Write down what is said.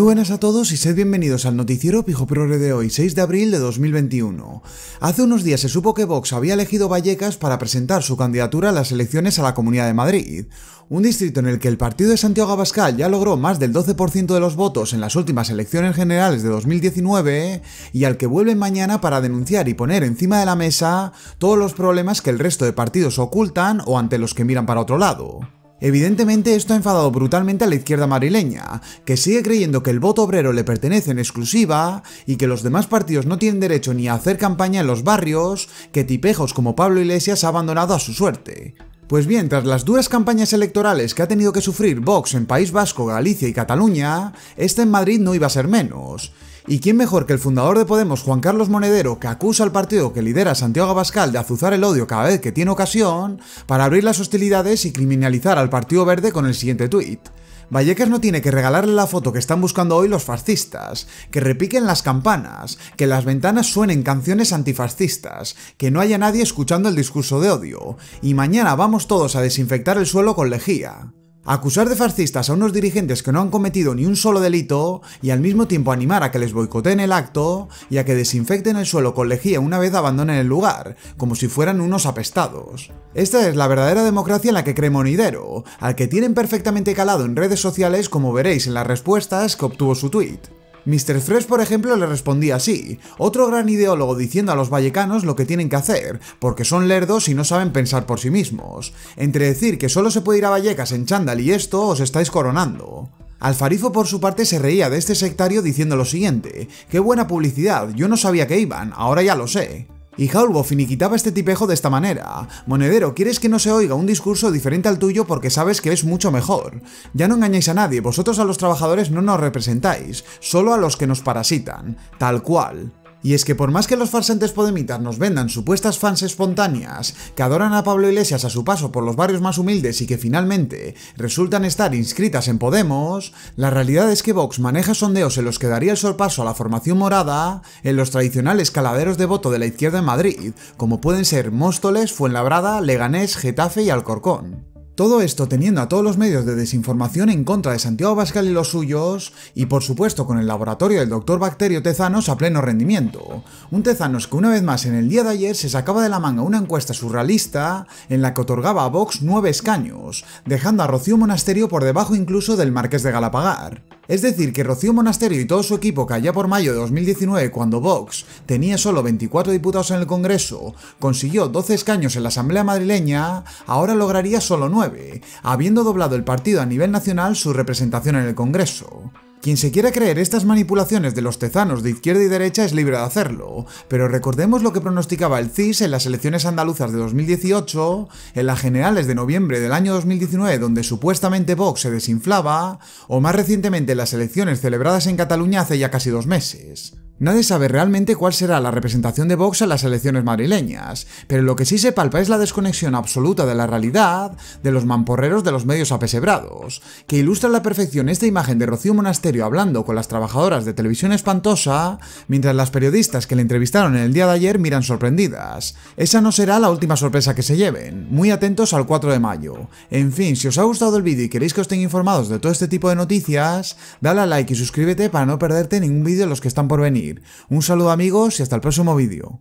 Muy buenas a todos y sed bienvenidos al noticiero Pijo Prore de hoy, 6 de abril de 2021. Hace unos días se supo que Vox había elegido Vallecas para presentar su candidatura a las elecciones a la Comunidad de Madrid, un distrito en el que el partido de Santiago Abascal ya logró más del 12% de los votos en las últimas elecciones generales de 2019 y al que vuelve mañana para denunciar y poner encima de la mesa todos los problemas que el resto de partidos ocultan o ante los que miran para otro lado. Evidentemente esto ha enfadado brutalmente a la izquierda madrileña, que sigue creyendo que el voto obrero le pertenece en exclusiva y que los demás partidos no tienen derecho ni a hacer campaña en los barrios que tipejos como Pablo Iglesias ha abandonado a su suerte. Pues bien, tras las duras campañas electorales que ha tenido que sufrir Vox en País Vasco, Galicia y Cataluña, esta en Madrid no iba a ser menos, ¿Y quién mejor que el fundador de Podemos, Juan Carlos Monedero, que acusa al partido que lidera Santiago Abascal de azuzar el odio cada vez que tiene ocasión, para abrir las hostilidades y criminalizar al Partido Verde con el siguiente tuit? Vallecas no tiene que regalarle la foto que están buscando hoy los fascistas, que repiquen las campanas, que en las ventanas suenen canciones antifascistas, que no haya nadie escuchando el discurso de odio, y mañana vamos todos a desinfectar el suelo con lejía. Acusar de fascistas a unos dirigentes que no han cometido ni un solo delito y al mismo tiempo animar a que les boicoteen el acto y a que desinfecten el suelo con lejía una vez abandonen el lugar, como si fueran unos apestados. Esta es la verdadera democracia en la que cree Monidero, al que tienen perfectamente calado en redes sociales como veréis en las respuestas que obtuvo su tweet. Mr. Fresh, por ejemplo, le respondía así, otro gran ideólogo diciendo a los vallecanos lo que tienen que hacer, porque son lerdos y no saben pensar por sí mismos. Entre decir que solo se puede ir a Vallecas en chándal y esto, os estáis coronando. Alfarifo por su parte se reía de este sectario diciendo lo siguiente, qué buena publicidad, yo no sabía que iban, ahora ya lo sé. Y jaulvo finiquitaba este tipejo de esta manera. Monedero, quieres que no se oiga un discurso diferente al tuyo porque sabes que es mucho mejor. Ya no engañáis a nadie, vosotros a los trabajadores no nos representáis, solo a los que nos parasitan. Tal cual. Y es que por más que los farsantes podemitas nos vendan supuestas fans espontáneas que adoran a Pablo Iglesias a su paso por los barrios más humildes y que finalmente resultan estar inscritas en Podemos, la realidad es que Vox maneja sondeos en los que daría el sorpaso a la formación morada en los tradicionales caladeros de voto de la izquierda en Madrid, como pueden ser Móstoles, Fuenlabrada, Leganés, Getafe y Alcorcón. Todo esto teniendo a todos los medios de desinformación en contra de Santiago Pascal y los suyos, y por supuesto con el laboratorio del doctor Bacterio Tezanos a pleno rendimiento. Un Tezanos que una vez más en el día de ayer se sacaba de la manga una encuesta surrealista en la que otorgaba a Vox nueve escaños, dejando a Rocío Monasterio por debajo incluso del Marqués de Galapagar. Es decir, que Rocío Monasterio y todo su equipo que allá por mayo de 2019, cuando Vox tenía solo 24 diputados en el Congreso, consiguió 12 escaños en la Asamblea madrileña, ahora lograría solo 9, habiendo doblado el partido a nivel nacional su representación en el Congreso. Quien se quiera creer estas manipulaciones de los tezanos de izquierda y derecha es libre de hacerlo, pero recordemos lo que pronosticaba el CIS en las elecciones andaluzas de 2018, en las generales de noviembre del año 2019 donde supuestamente Vox se desinflaba, o más recientemente en las elecciones celebradas en Cataluña hace ya casi dos meses. Nadie sabe realmente cuál será la representación de Vox en las elecciones madrileñas, pero lo que sí se palpa es la desconexión absoluta de la realidad de los mamporreros de los medios apesebrados, que ilustra a la perfección esta imagen de Rocío Monasterio hablando con las trabajadoras de televisión espantosa, mientras las periodistas que le entrevistaron en el día de ayer miran sorprendidas. Esa no será la última sorpresa que se lleven, muy atentos al 4 de mayo. En fin, si os ha gustado el vídeo y queréis que os estén informados de todo este tipo de noticias, dale a like y suscríbete para no perderte ningún vídeo de los que están por venir. Un saludo amigos y hasta el próximo vídeo.